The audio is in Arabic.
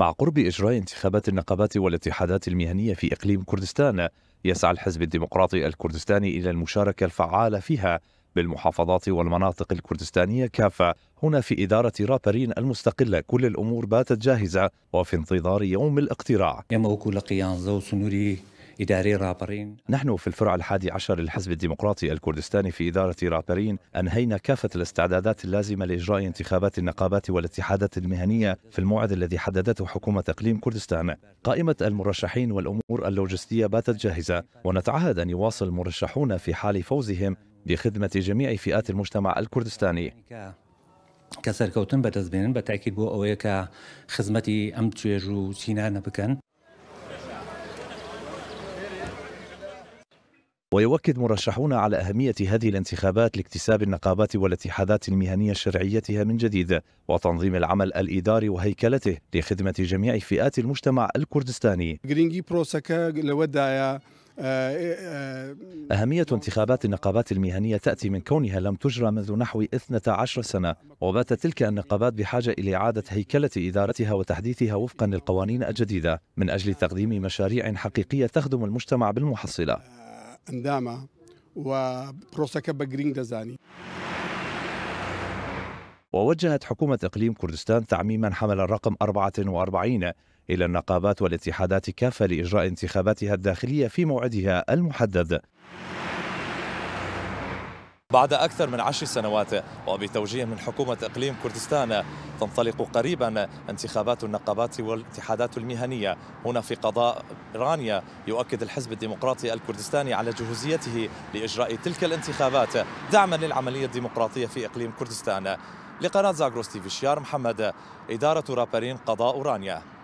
مع قرب إجراء انتخابات النقابات والاتحادات المهنية في إقليم كردستان يسعى الحزب الديمقراطي الكردستاني إلى المشاركة الفعالة فيها بالمحافظات والمناطق الكردستانية كافة هنا في إدارة رابرين المستقلة كل الأمور باتت جاهزة وفي انتظار يوم الاقتراع إداري رابرين نحن في الفرع الحادي عشر للحزب الديمقراطي الكردستاني في إدارة رابرين أنهينا كافة الاستعدادات اللازمة لإجراء انتخابات النقابات والاتحادات المهنية في الموعد الذي حددته حكومة إقليم كردستان قائمة المرشحين والأمور اللوجستية باتت جاهزة ونتعهد أن يواصل المرشحون في حال فوزهم بخدمة جميع فئات المجتمع الكردستاني كسر كوتن بتزبين بتأكيد بو ئەوەیە کە أمتشيجو ئەم بكن ويؤكد مرشحون على أهمية هذه الانتخابات لاكتساب النقابات والاتحادات المهنية شرعيتها من جديد وتنظيم العمل الإداري وهيكلته لخدمة جميع فئات المجتمع الكردستاني uh, uh, أهمية انتخابات النقابات المهنية تأتي من كونها لم تجرى منذ نحو 12 سنة وباتت تلك النقابات بحاجة إلى إعادة هيكلة إدارتها وتحديثها وفقا للقوانين الجديدة من أجل تقديم مشاريع حقيقية تخدم المجتمع بالمحصلة ئەندامە و پرۆسەکە بە ووجهت حكومة إقليم كردستان تعميما حمل الرقم 44 إلى النقابات والاتحادات كافة لإجراء انتخاباتها الداخلية في موعدها المحدد بعد أكثر من عشر سنوات وبتوجيه من حكومة إقليم كردستان تنطلق قريبا انتخابات النقابات والاتحادات المهنية هنا في قضاء رانيا يؤكد الحزب الديمقراطي الكردستاني على جهوزيته لإجراء تلك الانتخابات دعما للعملية الديمقراطية في إقليم كردستان لقناة زاغروس تيفي شيار محمد إدارة رابرين قضاء رانيا